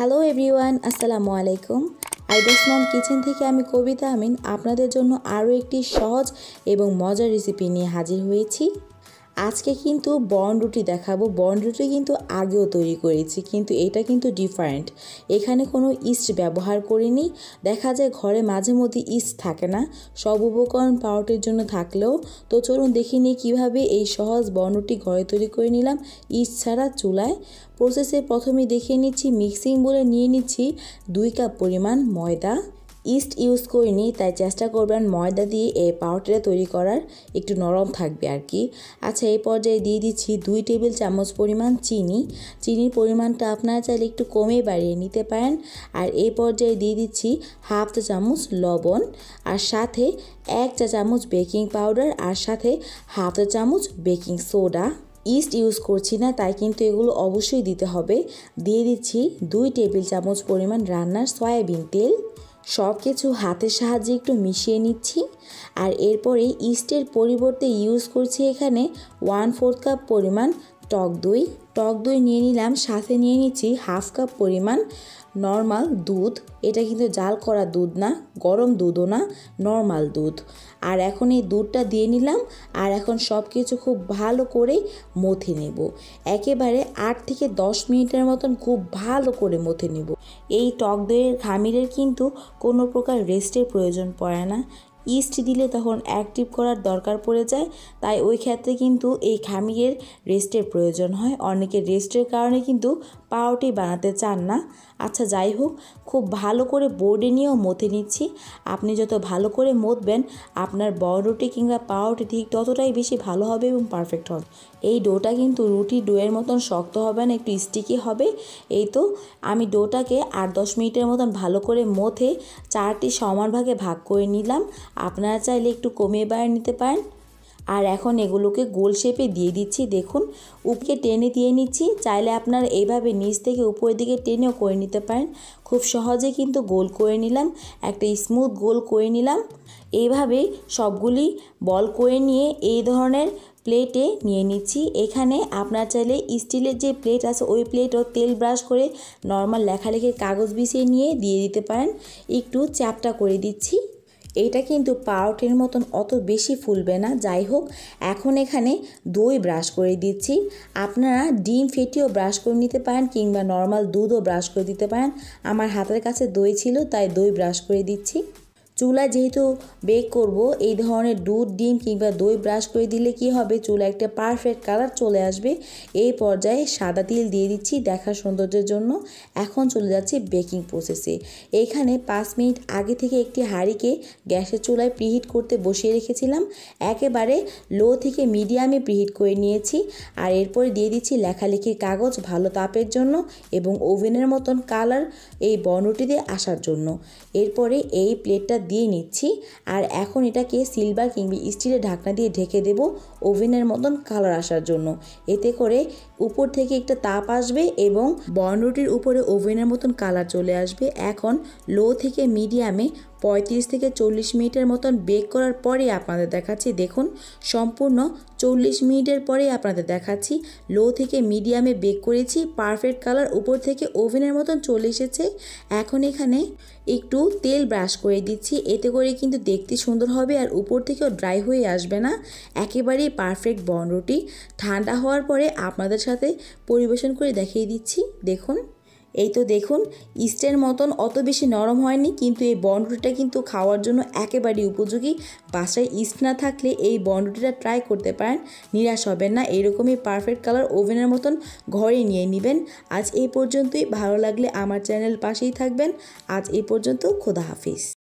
hello everyone আসসালামু আলাইকুম আইডাস মম kitchen থেকে আমি কবিতা আমিন আপনাদের জন্য আরও একটি সহজ এবং মজার রেসিপি নিয়ে হাজির হয়েছি আজকে কিন্তু বন রুটি দেখাবো বন রুটি কিন্তু আগেও তৈরি করেছি কিন্তু এটা কিন্তু ডিফারেন্ট এখানে কোনো ইস্ট ব্যবহার করিনি দেখা যায় ঘরে মাঝে মধ্যে ইস্ট থাকে না সব উপকরণ পাউটের জন্য থাকলেও তো চলুন দেখি নিই কীভাবে এই সহজ বন রুটি ঘরে তৈরি করে নিলাম ইস্ট ছাড়া চুলায় প্রসেসে প্রথমে দেখিয়ে নিচ্ছি মিক্সিং বলে নিয়ে নিচ্ছি দুই কাপ পরিমাণ ময়দা ইস্ট ইউজ করিনি তাই চেষ্টা করবেন ময়দা দিয়ে এই পাউডারটা তৈরি করার একটু নরম থাকবে আর কি আচ্ছা এই পর্যায়ে দিয়ে দিচ্ছি দুই টেবিল চামচ পরিমাণ চিনি চিনির পরিমাণটা আপনারা চাইলে একটু কমে বাড়িয়ে নিতে পারেন আর এই পর্যায়ে দিয়ে দিচ্ছি হাফ চা চামচ লবণ আর সাথে এক চা চামচ বেকিং পাউডার আর সাথে হাফ চা চামচ বেকিং সোডা ইস্ট ইউজ করছি না তাই কিন্তু এগুলো অবশ্যই দিতে হবে দিয়ে দিচ্ছি দুই টেবিল চামচ পরিমাণ রান্নার সয়াবিন তেল সব কিছু হাতের সাহায্যে একটু মিশিয়ে নিচ্ছি আর এরপরে ইস্টের পরিবর্তে ইউজ করছি এখানে ওয়ান ফোর্থ কাপ পরিমাণ টক দই টক দই নিয়ে নিলাম সাথে নিয়ে নিচ্ছি হাফ কাপ পরিমাণ নর্মাল দুধ এটা কিন্তু জাল করা দুধ না গরম দুধও না নর্মাল দুধ আর এখন এই দুধটা দিয়ে নিলাম আর এখন সব কিছু খুব ভালো করে মথে নেব একেবারে আট থেকে দশ মিনিটের মতন খুব ভালো করে মথে নেব এই টক দইয়ের খামিরের কিন্তু কোনো প্রকার রেস্টের প্রয়োজন পড়ে না ইস্ট দিলে তখন অ্যাক্টিভ করার দরকার পড়ে যায় তাই ওই ক্ষেত্রে কিন্তু এই খামিরের রেস্টের প্রয়োজন হয় অনেকের রেস্টের কারণে কিন্তু পাওটি বানাতে চান না আচ্ছা যাই হোক খুব ভালো করে বোর্ডে নিয়েও মথে নিচ্ছি আপনি যত ভালো করে মতবেন আপনার রুটি কিংবা পাউরুটি ঠিক ততটাই বেশি ভালো হবে এবং পারফেক্ট হবে এই ডোটা কিন্তু রুটি ডোয়ের মতন শক্ত হবে না একটু স্টিকি হবে এই তো আমি ডোটাকে আট দশ মিনিটের মতন ভালো করে মথে চারটি সমান ভাগে ভাগ করে নিলাম আপনারা চাইলে একটু কমিয়ে বাড়িয়ে নিতে পারেন আর এখন এগুলোকে গোল শেপে দিয়ে দিচ্ছি দেখুন উপকে টেনে দিয়ে নিচ্ছি চাইলে আপনারা এইভাবে নিচ থেকে উপরের দিকে টেনেও করে নিতে পারেন খুব সহজে কিন্তু গোল করে নিলাম একটা স্মুথ গোল করে নিলাম এইভাবে সবগুলি বল করে নিয়ে এই ধরনের প্লেটে নিয়ে নিচ্ছি এখানে আপনার চাইলে স্টিলের যে প্লেট আছে ওই প্লেটও তেল ব্রাশ করে নর্মাল লেখালেখির কাগজ বিছিয়ে নিয়ে দিয়ে দিতে পারেন একটু চ্যাপটা করে দিচ্ছি এটা কিন্তু পাউটের মতন অত বেশি ফুলবে না যাই হোক এখন এখানে দই ব্রাশ করে দিচ্ছি আপনারা ডিম ফেটিও ব্রাশ করে নিতে পারেন কিংবা নর্মাল দুধও ব্রাশ করে দিতে পারেন আমার হাতের কাছে দই ছিল তাই দই ব্রাশ করে দিচ্ছি চুলা যেহেতু বেক করব এই ধরনের দুধ ডিম কিংবা দই ব্রাশ করে দিলে কি হবে চুলা একটা পারফেক্ট কালার চলে আসবে এই পর্যায়ে সাদা তিল দিয়ে দিচ্ছি দেখার সৌন্দর্যের জন্য এখন চলে যাচ্ছে বেকিং প্রসেসে এখানে পাঁচ মিনিট আগে থেকে একটি হাঁড়িকে গ্যাসের চুলায় প্রিহিট করতে বসিয়ে রেখেছিলাম একেবারে লো থেকে মিডিয়ামে প্রিহিট করে নিয়েছি আর এরপরে দিয়ে দিচ্ছি লেখালেখির কাগজ ভালো তাপের জন্য এবং ওভেনের মতন কালার এই বর্ণটিতে আসার জন্য এরপরে এই প্লেটটা দিয়ে নিচ্ছি আর এখন এটাকে সিলভার কিংবা স্টিলের ঢাকনা দিয়ে ঢেকে দেব ওভেনের মতন কালার আসার জন্য এতে করে উপর থেকে একটা তাপ আসবে এবং বর্ণটির উপরে ওভেনের মতন কালার চলে আসবে এখন লো থেকে মিডিয়ামে পঁয়ত্রিশ থেকে চল্লিশ মিনিটের মতন বেক করার পরে আপনাদের দেখাচ্ছি দেখুন সম্পূর্ণ চল্লিশ মিনিটের পরে আপনাদের দেখাচ্ছি লো থেকে মিডিয়ামে বেক করেছি পারফেক্ট কালার উপর থেকে ওভেনের মতন চলে এসেছে এখন এখানে একটু তেল ব্রাশ করে দিচ্ছি এতে করে কিন্তু দেখতে সুন্দর হবে আর উপর থেকেও ড্রাই হয়ে আসবে না একেবারেই পারফেক্ট বনরুটি ঠান্ডা হওয়ার পরে আপনাদের সাথে পরিবেশন করে দেখিয়ে দিচ্ছি দেখুন এই তো দেখুন ইস্টের মতন অত বেশি নরম হয়নি কিন্তু এই বনরুটিটা কিন্তু খাওয়ার জন্য একেবারেই উপযোগী বাসায় ইস্ট না থাকলে এই বনরুটিটা ট্রাই করতে পারেন নিরাশ হবেন না এরকমই পারফেক্ট কালার ওভেনের মতন ঘরে নিয়ে নেবেন আজ এই পর্যন্তই ভালো লাগলে আমার চ্যানেল পাশেই থাকবেন আজ এই পর্যন্ত খোদা হাফিজ